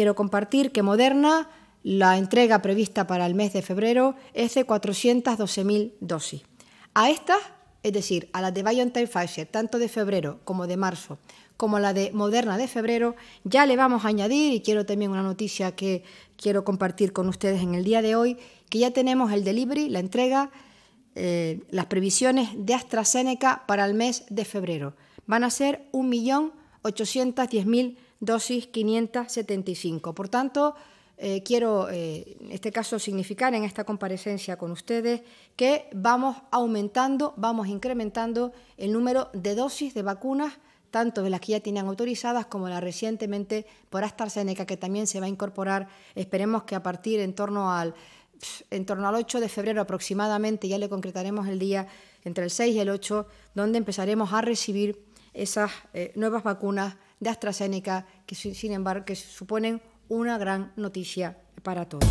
quiero compartir que Moderna, la entrega prevista para el mes de febrero, es de 412.000 dosis. A estas, es decir, a las de BioNTech Pfizer, tanto de febrero como de marzo, como la de Moderna de febrero, ya le vamos a añadir, y quiero también una noticia que quiero compartir con ustedes en el día de hoy, que ya tenemos el delivery, la entrega, eh, las previsiones de AstraZeneca para el mes de febrero. Van a ser 1.810.000 dosis 575. Por tanto, eh, quiero eh, en este caso significar en esta comparecencia con ustedes que vamos aumentando, vamos incrementando el número de dosis de vacunas, tanto de las que ya tenían autorizadas como las recientemente por AstraZeneca, que también se va a incorporar, esperemos que a partir en torno al en torno al 8 de febrero aproximadamente, ya le concretaremos el día entre el 6 y el 8, donde empezaremos a recibir esas eh, nuevas vacunas de AstraZeneca, que sin embargo que suponen una gran noticia para todos.